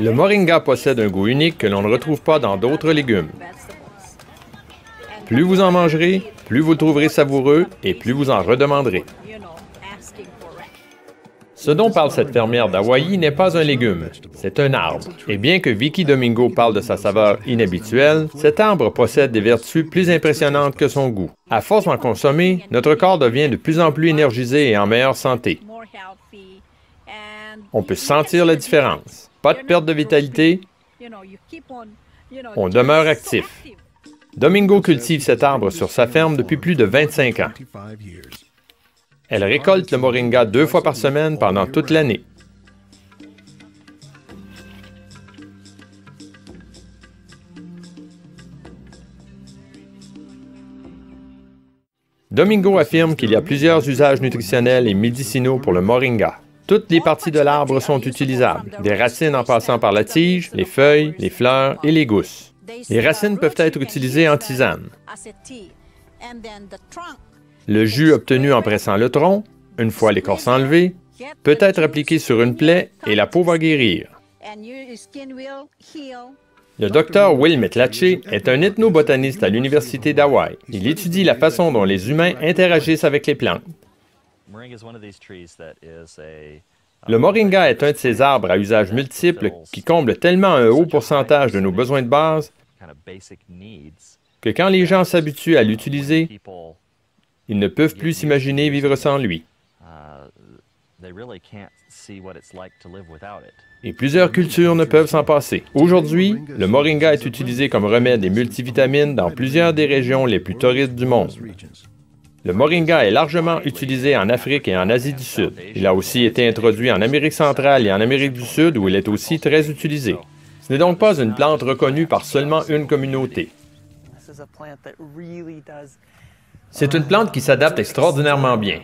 Le moringa possède un goût unique que l'on ne retrouve pas dans d'autres légumes. Plus vous en mangerez, plus vous trouverez savoureux et plus vous en redemanderez. Ce dont parle cette fermière d'Hawaï n'est pas un légume, c'est un arbre. Et bien que Vicky Domingo parle de sa saveur inhabituelle, cet arbre possède des vertus plus impressionnantes que son goût. À force d'en consommer, notre corps devient de plus en plus énergisé et en meilleure santé. On peut sentir la différence. Pas de perte de vitalité. On demeure actif. Domingo cultive cet arbre sur sa ferme depuis plus de 25 ans. Elle récolte le moringa deux fois par semaine pendant toute l'année. Domingo affirme qu'il y a plusieurs usages nutritionnels et médicinaux pour le moringa. Toutes les parties de l'arbre sont utilisables, des racines en passant par la tige, les feuilles, les fleurs et les gousses. Les racines peuvent être utilisées en tisane. Le jus obtenu en pressant le tronc, une fois l'écorce enlevée, peut être appliqué sur une plaie et la peau va guérir. Le docteur Will Metlache est un ethnobotaniste à l'Université d'Hawaï. Il étudie la façon dont les humains interagissent avec les plantes. Le moringa est un de ces arbres à usage multiple qui comble tellement un haut pourcentage de nos besoins de base que quand les gens s'habituent à l'utiliser, ils ne peuvent plus s'imaginer vivre sans lui. Uh, et plusieurs cultures ne peuvent s'en passer. Aujourd'hui, le moringa est utilisé comme remède et multivitamine dans plusieurs des régions les plus touristes du monde. Le moringa est largement utilisé en Afrique et en Asie du Sud. Il a aussi été introduit en Amérique centrale et en Amérique du Sud où il est aussi très utilisé. Ce n'est donc pas une plante reconnue par seulement une communauté. C'est une plante qui s'adapte extraordinairement bien.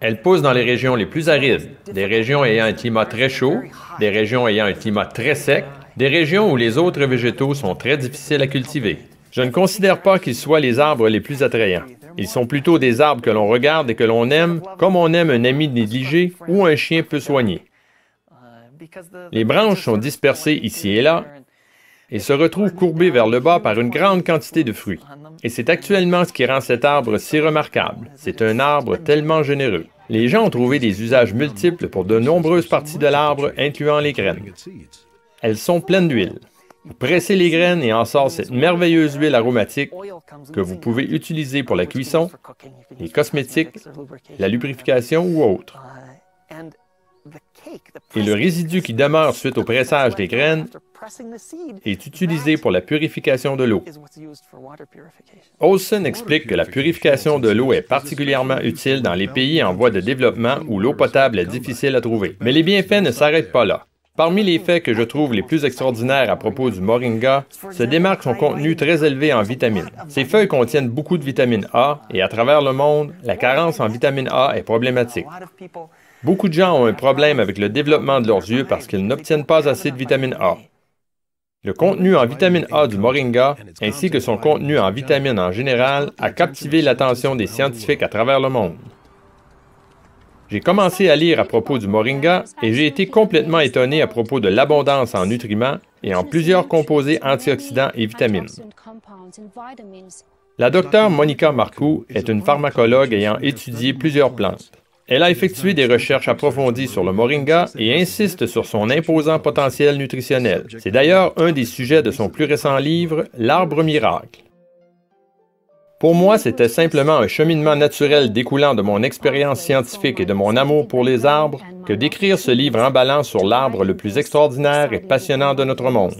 Elle pousse dans les régions les plus arides, des régions ayant un climat très chaud, des régions ayant un climat très sec, des régions où les autres végétaux sont très difficiles à cultiver. Je ne considère pas qu'ils soient les arbres les plus attrayants. Ils sont plutôt des arbres que l'on regarde et que l'on aime, comme on aime un ami négligé ou un chien peu soigné. Les branches sont dispersées ici et là et se retrouvent courbées vers le bas par une grande quantité de fruits. Et c'est actuellement ce qui rend cet arbre si remarquable. C'est un arbre tellement généreux. Les gens ont trouvé des usages multiples pour de nombreuses parties de l'arbre, incluant les graines. Elles sont pleines d'huile. Pressez les graines et en sort cette merveilleuse huile aromatique que vous pouvez utiliser pour la cuisson, les cosmétiques, la lubrification ou autre. Et le résidu qui demeure suite au pressage des graines est utilisé pour la purification de l'eau. Olson explique que la purification de l'eau est particulièrement utile dans les pays en voie de développement où l'eau potable est difficile à trouver. Mais les bienfaits ne s'arrêtent pas là. Parmi les faits que je trouve les plus extraordinaires à propos du moringa, se démarque son contenu très élevé en vitamines. Ses feuilles contiennent beaucoup de vitamine A et à travers le monde, la carence en vitamine A est problématique. Beaucoup de gens ont un problème avec le développement de leurs yeux parce qu'ils n'obtiennent pas assez de vitamine A. Le contenu en vitamine A du moringa, ainsi que son contenu en vitamine en général, a captivé l'attention des scientifiques à travers le monde. J'ai commencé à lire à propos du moringa et j'ai été complètement étonné à propos de l'abondance en nutriments et en plusieurs composés antioxydants et vitamines. La docteure Monica Marcoux est une pharmacologue ayant étudié plusieurs plantes. Elle a effectué des recherches approfondies sur le moringa et insiste sur son imposant potentiel nutritionnel. C'est d'ailleurs un des sujets de son plus récent livre, L'arbre miracle. Pour moi, c'était simplement un cheminement naturel découlant de mon expérience scientifique et de mon amour pour les arbres que d'écrire ce livre emballant sur l'arbre le plus extraordinaire et passionnant de notre monde.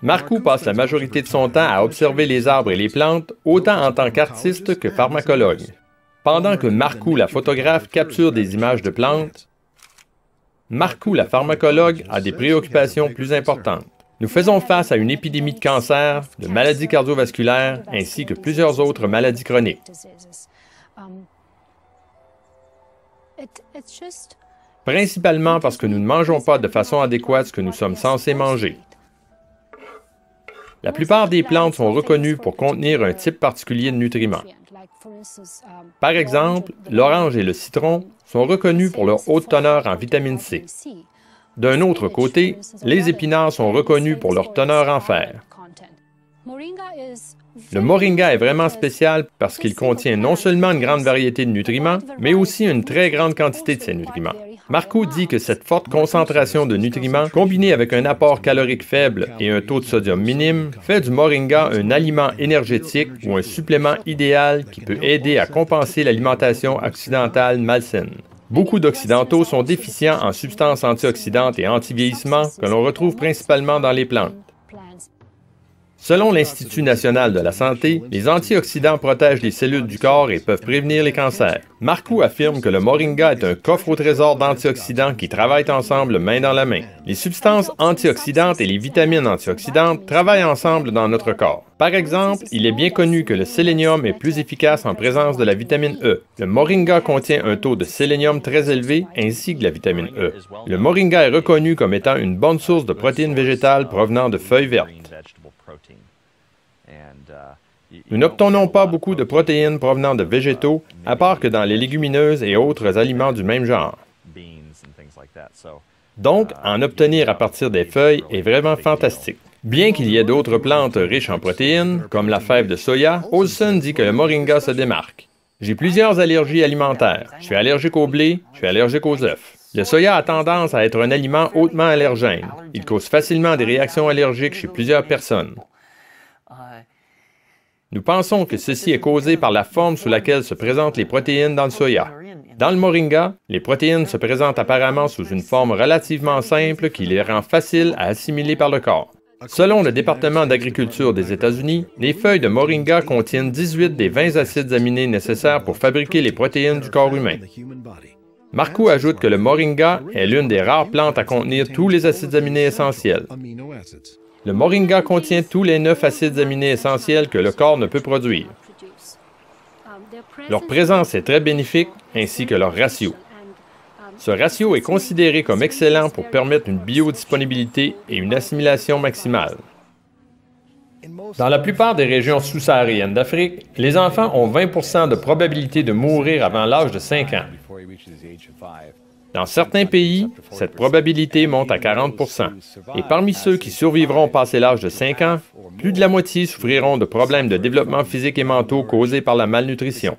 Marcou passe la majorité de son temps à observer les arbres et les plantes, autant en tant qu'artiste que pharmacologue. Pendant que Marcou, la photographe, capture des images de plantes, Marcou, la pharmacologue, a des préoccupations plus importantes. Nous faisons face à une épidémie de cancer, de maladies cardiovasculaires, ainsi que plusieurs autres maladies chroniques. Principalement parce que nous ne mangeons pas de façon adéquate ce que nous sommes censés manger. La plupart des plantes sont reconnues pour contenir un type particulier de nutriments. Par exemple, l'orange et le citron sont reconnus pour leur haute teneur en vitamine C. D'un autre côté, les épinards sont reconnus pour leur teneur en fer. Le moringa est vraiment spécial parce qu'il contient non seulement une grande variété de nutriments, mais aussi une très grande quantité de ces nutriments. Marco dit que cette forte concentration de nutriments, combinée avec un apport calorique faible et un taux de sodium minime, fait du moringa un aliment énergétique ou un supplément idéal qui peut aider à compenser l'alimentation occidentale malsaine. Beaucoup d'Occidentaux sont déficients en substances antioxydantes et anti-vieillissement que l'on retrouve principalement dans les plantes. Selon ah, l'Institut national de la santé, les antioxydants protègent les cellules du corps et peuvent prévenir les cancers. Marcou affirme que le moringa est un coffre au trésor d'antioxydants qui travaillent ensemble main dans la main. Les substances antioxydantes et les vitamines antioxydantes travaillent ensemble dans notre corps. Par exemple, il est bien connu que le sélénium est plus efficace en présence de la vitamine E. Le moringa contient un taux de sélénium très élevé ainsi que la vitamine E. Le moringa est reconnu comme étant une bonne source de protéines végétales provenant de feuilles vertes. Uh, Nous n'obtenons pas beaucoup de protéines provenant de végétaux, uh, à part que dans les légumineuses et autres uh, aliments du même genre. Donc, en obtenir à partir des feuilles est vraiment fantastique. Bien qu'il y ait d'autres plantes riches en protéines, comme la fève de soya, Olson dit que le moringa se démarque. J'ai plusieurs allergies alimentaires. Je suis allergique au blé, je suis allergique aux œufs. Le soya a tendance à être un aliment hautement allergène. Il cause facilement des réactions allergiques chez plusieurs personnes. Nous pensons que ceci est causé par la forme sous laquelle se présentent les protéines dans le soya. Dans le moringa, les protéines se présentent apparemment sous une forme relativement simple qui les rend faciles à assimiler par le corps. Selon le département d'agriculture des États-Unis, les feuilles de moringa contiennent 18 des 20 acides aminés nécessaires pour fabriquer les protéines du corps humain. Marco ajoute que le moringa est l'une des rares plantes à contenir tous les acides aminés essentiels. Le moringa contient tous les neuf acides aminés essentiels que le corps ne peut produire. Leur présence est très bénéfique, ainsi que leur ratio. Ce ratio est considéré comme excellent pour permettre une biodisponibilité et une assimilation maximale. Dans la plupart des régions sous-sahariennes d'Afrique, les enfants ont 20 de probabilité de mourir avant l'âge de 5 ans. Dans certains pays, cette probabilité monte à 40 et parmi ceux qui survivront passé l'âge de 5 ans, plus de la moitié souffriront de problèmes de développement physique et mentaux causés par la malnutrition.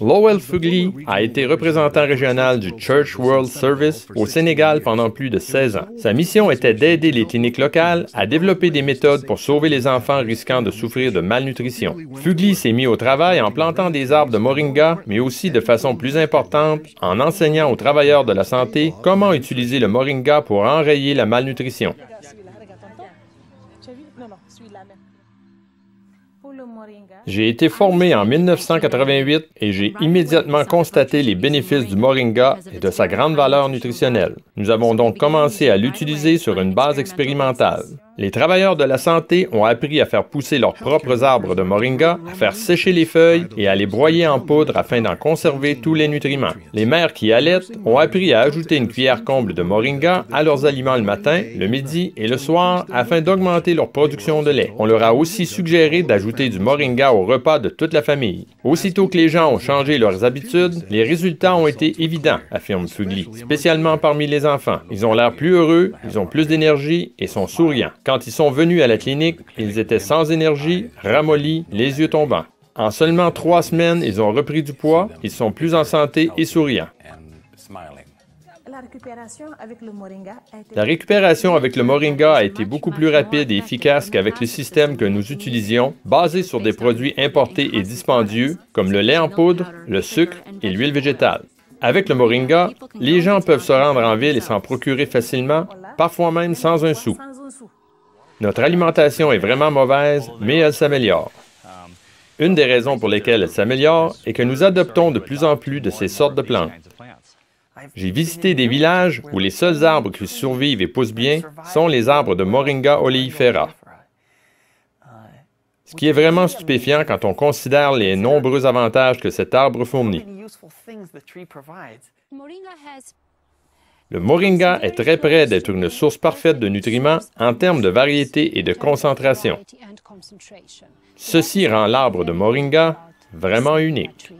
Lowell Fugli a été représentant régional du Church World Service au Sénégal pendant plus de 16 ans. Sa mission était d'aider les cliniques locales à développer des méthodes pour sauver les enfants risquant de souffrir de malnutrition. Fugli s'est mis au travail en plantant des arbres de moringa, mais aussi de façon plus importante en enseignant aux travailleurs de la santé comment utiliser le moringa pour enrayer la malnutrition. J'ai été formé en 1988 et j'ai immédiatement constaté les bénéfices du moringa et de sa grande valeur nutritionnelle. Nous avons donc commencé à l'utiliser sur une base expérimentale. Les travailleurs de la santé ont appris à faire pousser leurs propres arbres de moringa, à faire sécher les feuilles et à les broyer en poudre afin d'en conserver tous les nutriments. Les mères qui allaitent ont appris à ajouter une cuillère comble de moringa à leurs aliments le matin, le midi et le soir afin d'augmenter leur production de lait. On leur a aussi suggéré d'ajouter du moringa au repas de toute la famille. Aussitôt que les gens ont changé leurs habitudes, les résultats ont été évidents, affirme sougly. spécialement parmi les enfants. Ils ont l'air plus heureux, ils ont plus d'énergie et sont souriants. Quand ils sont venus à la clinique, ils étaient sans énergie, ramollis, les yeux tombants. En seulement trois semaines, ils ont repris du poids, ils sont plus en santé et souriants. La récupération avec le moringa a été, beaucoup plus rapide et efficace qu'avec le système que nous utilisions, basé sur des produits importés et dispendieux, comme le lait en poudre, le sucre et l'huile végétale. Avec le moringa, les gens peuvent se rendre en ville et s'en procurer facilement, parfois même sans un sou. Notre alimentation est vraiment mauvaise, mais elle s'améliore. Une des raisons pour lesquelles elle s'améliore est que nous adoptons de plus en plus de ces sortes de plantes. J'ai visité des villages où les seuls arbres qui survivent et poussent bien sont les arbres de Moringa oleifera. Ce qui est vraiment stupéfiant quand on considère les nombreux avantages que cet arbre fournit. Le moringa est très près d'être une source parfaite de nutriments en termes de variété et de concentration. Ceci rend l'arbre de moringa vraiment unique.